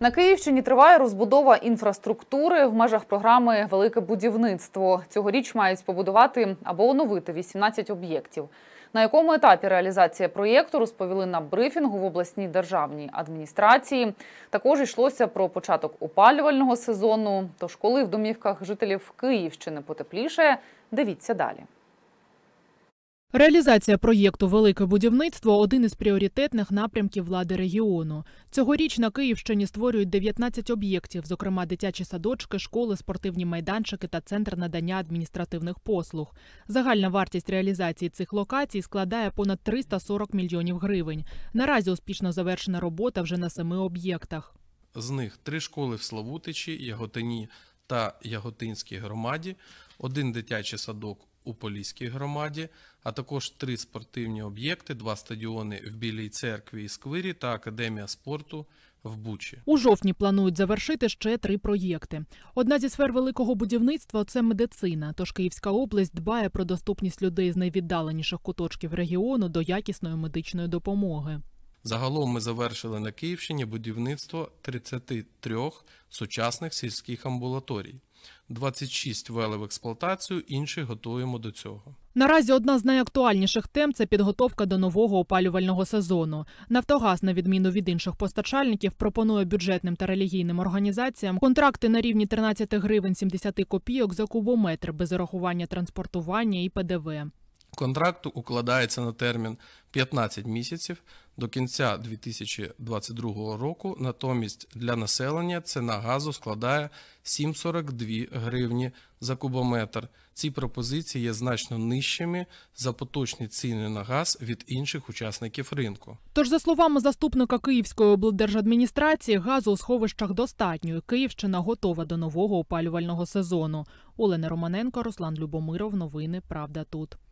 На Київщині триває розбудова інфраструктури в межах програми Велике будівництво. Цьогоріч мають побудувати або оновити 18 об'єктів. На якому етапі реалізація проєкту розповіли на брифінгу в обласній державній адміністрації. Також йшлося про початок опалювального сезону. Тож, коли в домівках жителів Київщини потепліше, дивіться далі. Реалізація проєкту Велике будівництво один із пріоритетних напрямків влади регіону. Цьогоріч на Київщині створюють 19 об'єктів, зокрема дитячі садочки, школи, спортивні майданчики та центр надання адміністративних послуг. Загальна вартість реалізації цих локацій складає понад 340 мільйонів гривень. Наразі успішно завершена робота вже на семи об'єктах. З них три школи в Славутичі, Яготині та Яготинській громаді, один дитячий садок у Поліській громаді, а також три спортивні об'єкти: два стадіони в Білій церкві і Сквирі та Академія спорту. В Бучі у жовтні планують завершити ще три проєкти. Одна зі сфер великого будівництва це медицина. Тож Київська область дбає про доступність людей з найвіддаленіших куточків регіону до якісної медичної допомоги. Загалом ми завершили на Київщині будівництво 33 сучасних сільських амбулаторій. 26 ввели в експлуатацію, інші готуємо до цього. Наразі одна з найактуальніших тем це підготовка до нового опалювального сезону. Нафтогаз, на відміну від інших постачальників, пропонує бюджетним та релігійним організаціям контракти на рівні 13 гривень 70 копійок за кубометр без урахування транспортування і ПДВ контракту укладається на термін 15 місяців до кінця 2022 року. Натомість для населення ціна газу складає 7,42 гривні за кубометр. Ці пропозиції є значно нижчими за поточні ціни на газ від інших учасників ринку. Тож, за словами заступника Київської облдержадміністрації, газу у сховищах достатньо. і Київщина готова до нового опалювального сезону. Олена Романенко, Руслан Любомиров, новини Правда тут.